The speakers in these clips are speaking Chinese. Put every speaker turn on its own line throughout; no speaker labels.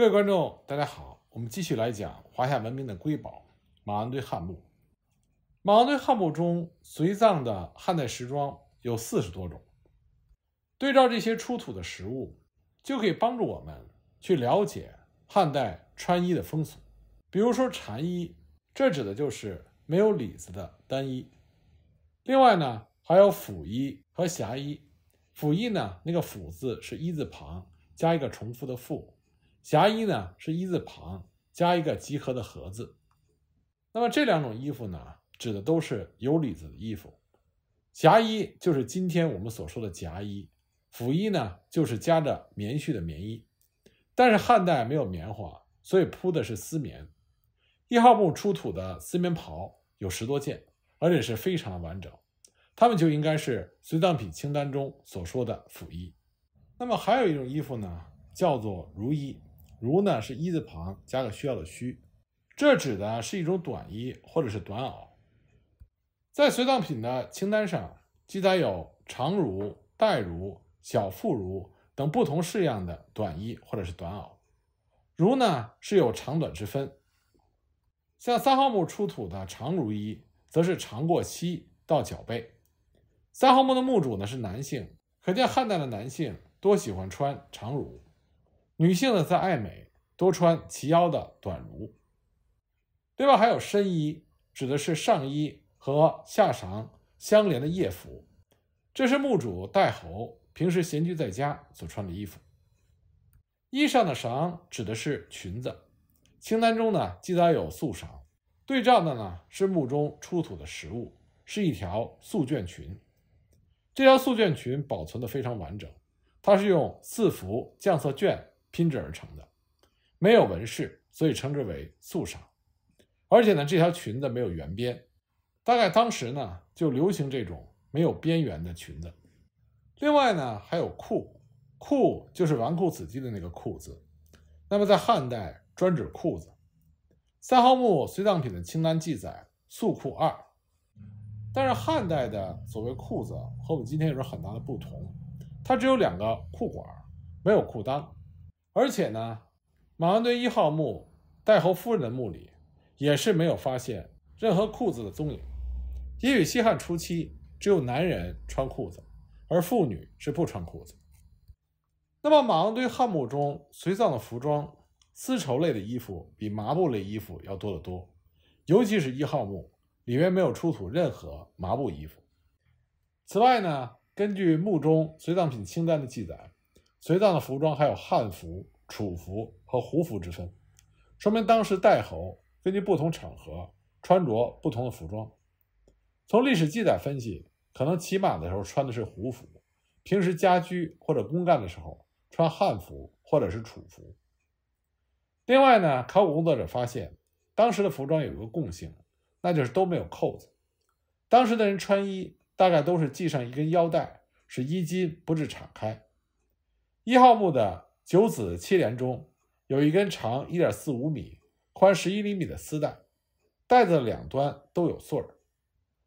各位观众，大家好，我们继续来讲华夏文明的瑰宝——马王堆汉墓。马王堆汉墓中随葬的汉代时装有四十多种。对照这些出土的实物，就可以帮助我们去了解汉代穿衣的风俗。比如说禅衣，这指的就是没有里子的单衣。另外呢，还有府衣和狭衣。府衣呢，那个“府”字是一字旁加一个重复的“复”。夹衣呢是一字旁加一个集合的合字，那么这两种衣服呢，指的都是有里子的衣服。夹衣就是今天我们所说的夹衣，辅衣呢就是夹着棉絮的棉衣。但是汉代没有棉花，所以铺的是丝棉。一号墓出土的丝棉袍有十多件，而且是非常的完整，它们就应该是随葬品清单中所说的辅衣。那么还有一种衣服呢，叫做如衣。襦呢是一字旁加个需要的需，这指的是一种短衣或者是短袄。在随葬品的清单上记载有长襦、带襦、小腹襦等不同式样的短衣或者是短袄。襦呢是有长短之分，像三号墓出土的长襦衣，则是长过膝到脚背。三号墓的墓主呢是男性，可见汉代的男性多喜欢穿长襦。女性呢，在爱美，多穿齐腰的短襦。另外还有深衣，指的是上衣和下裳相连的夜服，这是墓主戴侯平时闲居在家所穿的衣服。衣上的裳指的是裙子。清单中呢记载有素裳，对照的呢是墓中出土的实物，是一条素绢裙。这条素绢裙保存的非常完整，它是用四幅绛色绢。拼制而成的，没有纹饰，所以称之为素裳。而且呢，这条裙子没有圆边，大概当时呢就流行这种没有边缘的裙子。另外呢，还有裤，裤就是纨绔子弟的那个裤子，那么在汉代专指裤子。三号墓随葬品的清单记载素裤二，但是汉代的所谓裤子和我们今天有着很大的不同，它只有两个裤管，没有裤裆。而且呢，马王堆一号墓戴侯夫人的墓里也是没有发现任何裤子的踪影，也许西汉初期只有男人穿裤子，而妇女是不穿裤子。那么马王堆汉墓中随葬的服装，丝绸类的衣服比麻布类衣服要多得多，尤其是一号墓里面没有出土任何麻布衣服。此外呢，根据墓中随葬品清单的记载。随葬的服装还有汉服、楚服和胡服之分，说明当时代侯根据不同场合穿着不同的服装。从历史记载分析，可能骑马的时候穿的是胡服，平时家居或者公干的时候穿汉服或者是楚服。另外呢，考古工作者发现，当时的服装有一个共性，那就是都没有扣子。当时的人穿衣大概都是系上一根腰带，使衣襟不致敞开。一号墓的九子七连中，有一根长一点四五米、宽十一厘米的丝带，带子两端都有穗儿。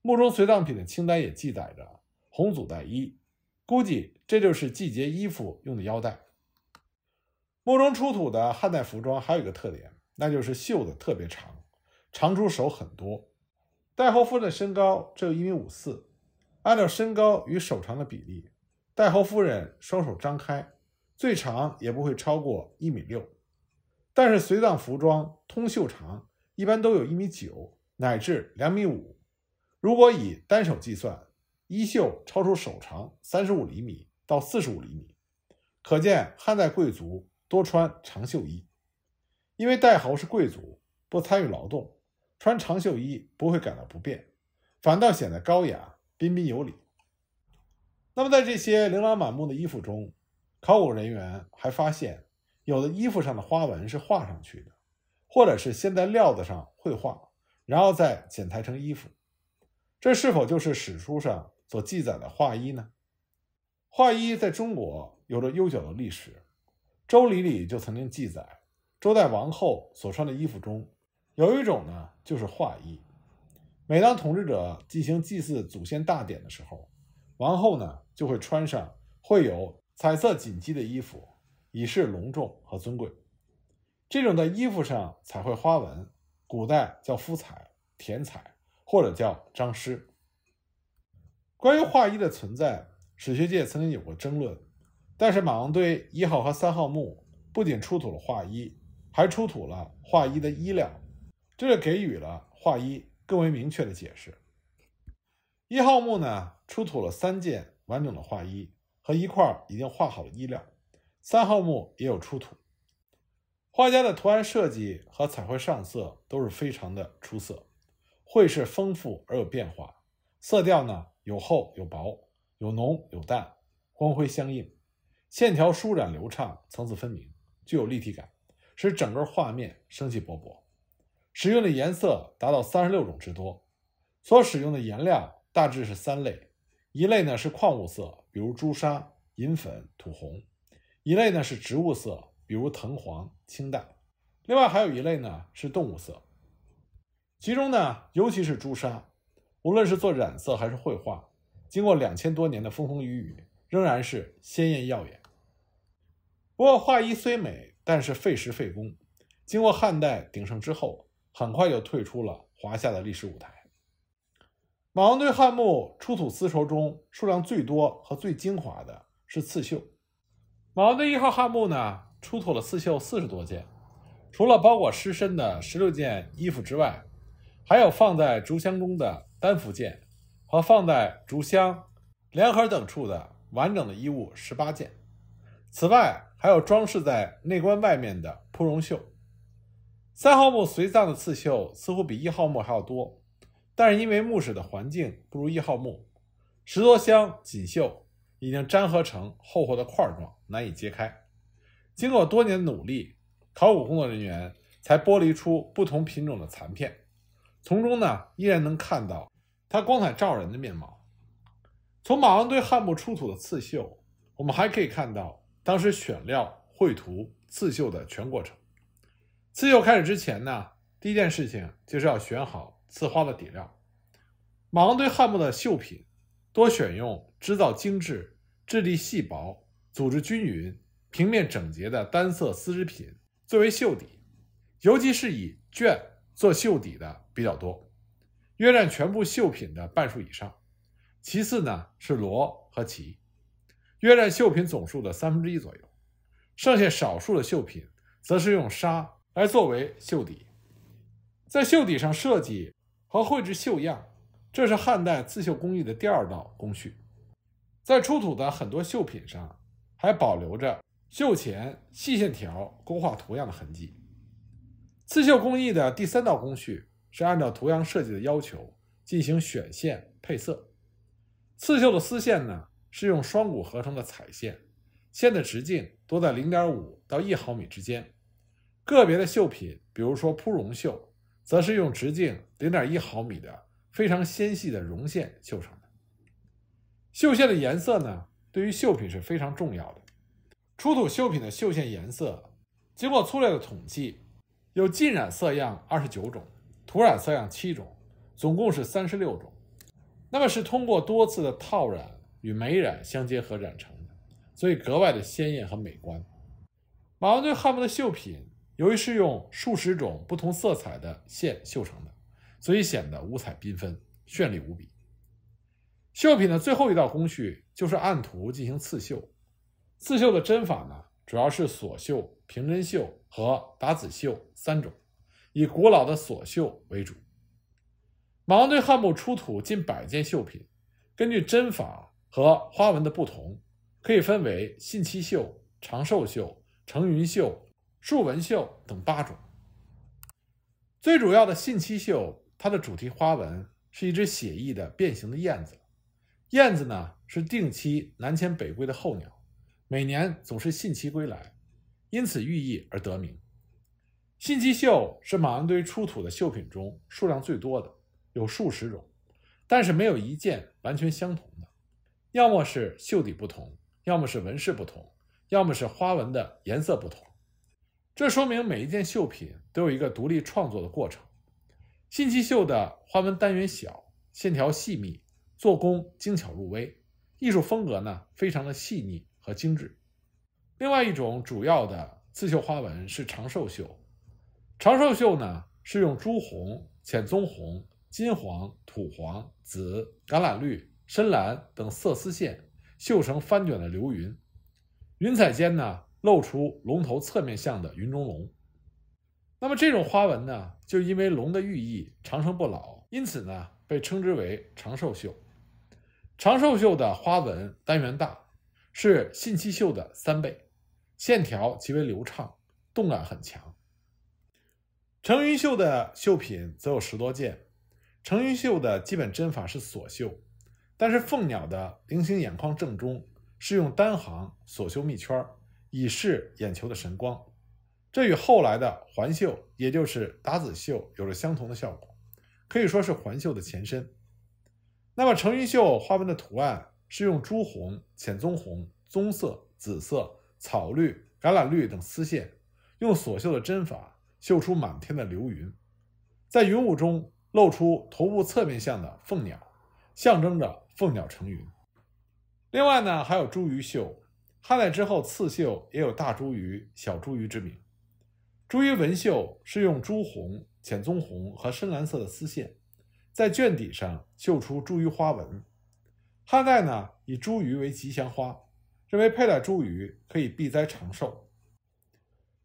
墓中随葬品的清单也记载着“红组带一”，估计这就是季节衣服用的腰带。墓中出土的汉代服装还有一个特点，那就是袖子特别长，长出手很多。戴侯夫人的身高只有一米五四，按照身高与手长的比例，戴侯夫人双手张开。最长也不会超过一米六，但是随葬服装通袖长一般都有一米九乃至两米五。如果以单手计算，衣袖超出手长三十五厘米到四十五厘米，可见汉代贵族多穿长袖衣。因为戴侯是贵族，不参与劳动，穿长袖衣不会感到不便，反倒显得高雅、彬彬有礼。那么，在这些琳琅满目的衣服中，考古人员还发现，有的衣服上的花纹是画上去的，或者是先在料子上绘画，然后再剪裁成衣服。这是否就是史书上所记载的画衣呢？画衣在中国有着悠久的历史，《周礼》里就曾经记载，周代王后所穿的衣服中有一种呢，就是画衣。每当统治者进行祭祀祖先大典的时候，王后呢就会穿上会有。彩色锦鸡的衣服，以示隆重和尊贵。这种在衣服上彩绘花纹，古代叫肤彩、甜彩或者叫章诗。关于画衣的存在，史学界曾经有过争论，但是马王堆一号和三号墓不仅出土了画衣，还出土了画衣的衣料，这就给予了画衣更为明确的解释。一号墓呢，出土了三件完整的画衣。和一块已经画好的衣料，三号墓也有出土。画家的图案设计和彩绘上色都是非常的出色，绘是丰富而有变化，色调呢有厚有薄，有浓有淡，光辉相应，线条舒展流畅，层次分明，具有立体感，使整个画面生气勃勃。使用的颜色达到三十六种之多，所使用的颜料大致是三类。一类呢是矿物色，比如朱砂、银粉、土红；一类呢是植物色，比如藤黄、青黛。另外还有一类呢是动物色。其中呢，尤其是朱砂，无论是做染色还是绘画，经过两千多年的风风雨雨，仍然是鲜艳耀眼。不过画衣虽美，但是费时费工。经过汉代鼎盛之后，很快就退出了华夏的历史舞台。马王堆汉墓出土丝绸中数量最多和最精华的是刺绣。马王堆一号汉墓呢出土了刺绣四十多件，除了包裹尸身的十六件衣服之外，还有放在竹箱中的单幅件和放在竹箱、联盒等处的完整的衣物十八件。此外，还有装饰在内棺外面的铺绒绣。三号墓随葬的刺绣似乎比一号墓还要多。但是因为墓室的环境不如一号墓，十多箱锦绣已经粘合成厚厚的块状，难以揭开。经过多年的努力，考古工作人员才剥离出不同品种的残片，从中呢依然能看到它光彩照人的面貌。从马王堆汉墓出土的刺绣，我们还可以看到当时选料、绘图、刺绣的全过程。刺绣开始之前呢，第一件事情就是要选好。刺花的底料，马王堆汉墓的绣品多选用织造精致、质地细薄、组织均匀、平面整洁的单色丝织品作为绣底，尤其是以绢做绣底的比较多，约占全部绣品的半数以上。其次呢是罗和旗，约占绣品总数的三分之一左右，剩下少数的绣品则是用纱来作为绣底，在绣底上设计。和绘制绣样，这是汉代刺绣工艺的第二道工序。在出土的很多绣品上，还保留着绣前细线条勾画图样的痕迹。刺绣工艺的第三道工序是按照图样设计的要求进行选线配色。刺绣的丝线呢，是用双股合成的彩线，线的直径多在零点五到一毫米之间。个别的绣品，比如说铺绒绣。则是用直径零点一毫米的非常纤细的绒线绣成的。绣线的颜色呢，对于绣品是非常重要的。出土绣品的绣线颜色，经过粗略的统计，有浸染色样二十九种，土染色样七种，总共是三十六种。那么是通过多次的套染与媒染相结合染成的，所以格外的鲜艳和美观。马王堆汉墓的绣品。由于是用数十种不同色彩的线绣成的，所以显得五彩缤纷、绚丽无比。绣品的最后一道工序就是按图进行刺绣。刺绣的针法呢，主要是锁绣、平针绣和打籽绣三种，以古老的锁绣为主。马王堆汉墓出土近百件绣品，根据针法和花纹的不同，可以分为信漆绣、长寿绣、成云绣。竖纹绣等八种，最主要的信漆绣，它的主题花纹是一只写意的变形的燕子。燕子呢是定期南迁北归的候鸟，每年总是信期归来，因此寓意而得名。信漆绣是马王堆出土的绣品中数量最多的，有数十种，但是没有一件完全相同的，要么是绣底不同，要么是纹饰不同，要么是花纹的颜色不同。这说明每一件绣品都有一个独立创作的过程。信奇绣的花纹单元小，线条细密，做工精巧入微，艺术风格呢非常的细腻和精致。另外一种主要的刺绣花纹是长寿绣。长寿绣呢是用朱红、浅棕红、金黄、土黄、紫、橄榄绿、深蓝等色丝线绣成翻卷的流云，云彩间呢。露出龙头侧面像的云中龙，那么这种花纹呢，就因为龙的寓意长生不老，因此呢被称之为长寿绣。长寿绣的花纹单元大，是信期绣的三倍，线条极为流畅，动感很强。成云绣的绣品则有十多件，成云绣的基本针法是锁绣，但是凤鸟的菱形眼眶正中是用单行锁绣密圈儿。以示眼球的神光，这与后来的环绣，也就是打籽绣，有着相同的效果，可以说是环绣的前身。那么成云绣花纹的图案是用朱红、浅棕红、棕色、紫色、草绿、橄榄绿等丝线，用锁绣的针法绣出满天的流云，在云雾中露出头部侧面向的凤鸟，象征着凤鸟成云。另外呢，还有茱萸绣。汉代之后，刺绣也有大茱萸、小茱萸之名。茱萸纹绣是用朱红、浅棕红和深蓝色的丝线，在卷底上绣出茱萸花纹。汉代呢，以茱萸为吉祥花，认为佩戴茱萸可以避灾长寿。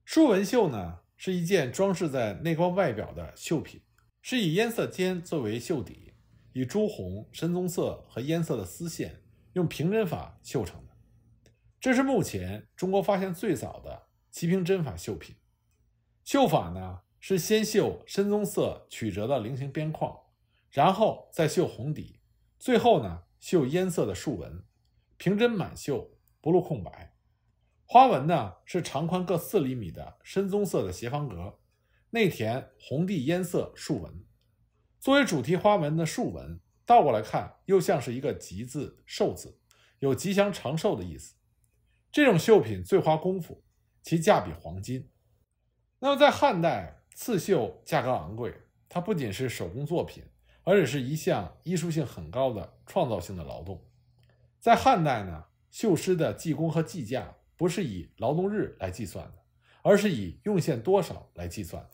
竖纹绣呢，是一件装饰在内光外表的绣品，是以烟色尖作为绣底，以朱红、深棕色和烟色的丝线，用平针法绣成的。这是目前中国发现最早的齐平针法绣品，绣法呢是先绣深棕色曲折的菱形边框，然后再绣红底，最后呢绣烟色的竖纹，平针满绣不露空白，花纹呢是长宽各四厘米的深棕色的斜方格，内填红地烟色竖纹，作为主题花纹的竖纹倒过来看又像是一个“吉”字、“寿”字，有吉祥长寿的意思。这种绣品最花功夫，其价比黄金。那么在汉代，刺绣价格昂贵，它不仅是手工作品，而且是一项艺术性很高的创造性的劳动。在汉代呢，绣师的技工和计价不是以劳动日来计算的，而是以用线多少来计算的。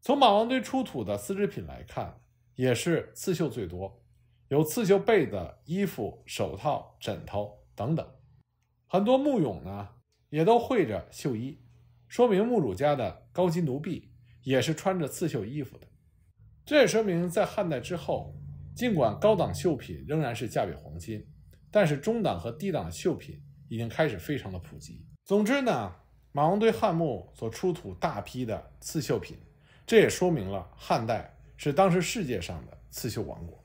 从马王堆出土的丝织品来看，也是刺绣最多，有刺绣被子、衣服、手套、枕头等等。很多墓俑呢也都会着绣衣，说明墓主家的高级奴婢也是穿着刺绣衣服的。这也说明在汉代之后，尽管高档绣品仍然是价比黄金，但是中档和低档的绣品已经开始非常的普及。总之呢，马王堆汉墓所出土大批的刺绣品，这也说明了汉代是当时世界上的刺绣王国。